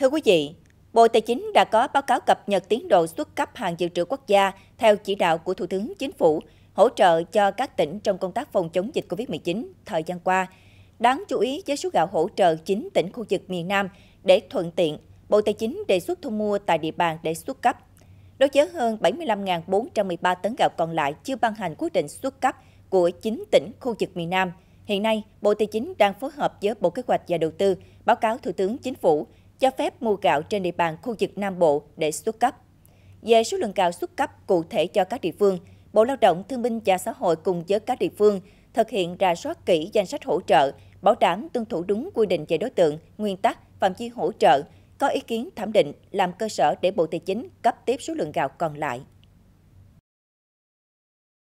Thưa quý vị, Bộ Tài chính đã có báo cáo cập nhật tiến độ xuất cấp hàng dự trữ quốc gia theo chỉ đạo của Thủ tướng Chính phủ hỗ trợ cho các tỉnh trong công tác phòng chống dịch COVID-19 thời gian qua. Đáng chú ý với số gạo hỗ trợ 9 tỉnh khu vực miền Nam để thuận tiện, Bộ Tài chính đề xuất thu mua tại địa bàn để xuất cấp. Đối với hơn 75.413 tấn gạo còn lại chưa ban hành quyết định xuất cấp của 9 tỉnh khu vực miền Nam, hiện nay Bộ Tài chính đang phối hợp với Bộ Kế hoạch và Đầu tư báo cáo Thủ tướng Chính phủ cho phép mua gạo trên địa bàn khu vực Nam Bộ để xuất cấp. Về số lượng gạo xuất cấp cụ thể cho các địa phương, Bộ Lao động Thương binh và Xã hội cùng với các địa phương thực hiện rà soát kỹ danh sách hỗ trợ, bảo đảm tuân thủ đúng quy định về đối tượng, nguyên tắc, phạm vi hỗ trợ, có ý kiến thẩm định làm cơ sở để Bộ Tài chính cấp tiếp số lượng gạo còn lại.